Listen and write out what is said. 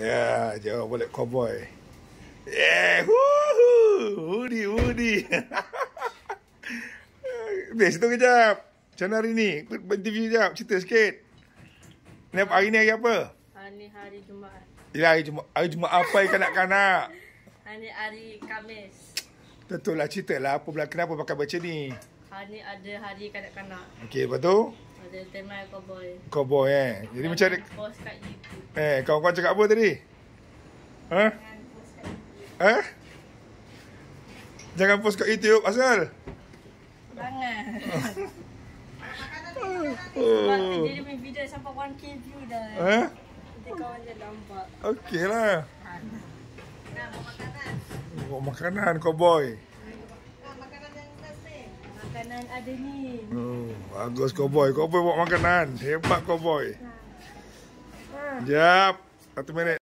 Yeah, jawab boleh cowboy. Eh, Yeah, woohoo, Woody, Woody. Biar situ kejap. Macam mana hari ni? Berhenti kejap, cerita sikit. Ni hari ni hari apa? Hari hari Jumaat. Ya, hari Jumaat. Hari Jumaat apa yang kena kanak Hari hari Kamis. Tentulah cerita lah. Apa pula, kenapa pakai macam ni? Hari ada hari kanak-kanak. Okey, lepas tu? Ada tema cowboy. Cowboy eh. Jadi Dan macam ada... Post kat YouTube. Eh, kau kau cakap apa tadi? Ha? Huh? Jangan post kat YouTube, asal? Jangan. Oh. Sebab dia punya video sampai 1K view dah. Eh? Nanti kawan dia nampak. Okey lah. Nak buat makanan. Buat makanan, cowboy makanan ada ni. Oh, bagus cowboy. Cowboy buat makanan. Hebat cowboy. Ha. Ha. Jap. Satu minit.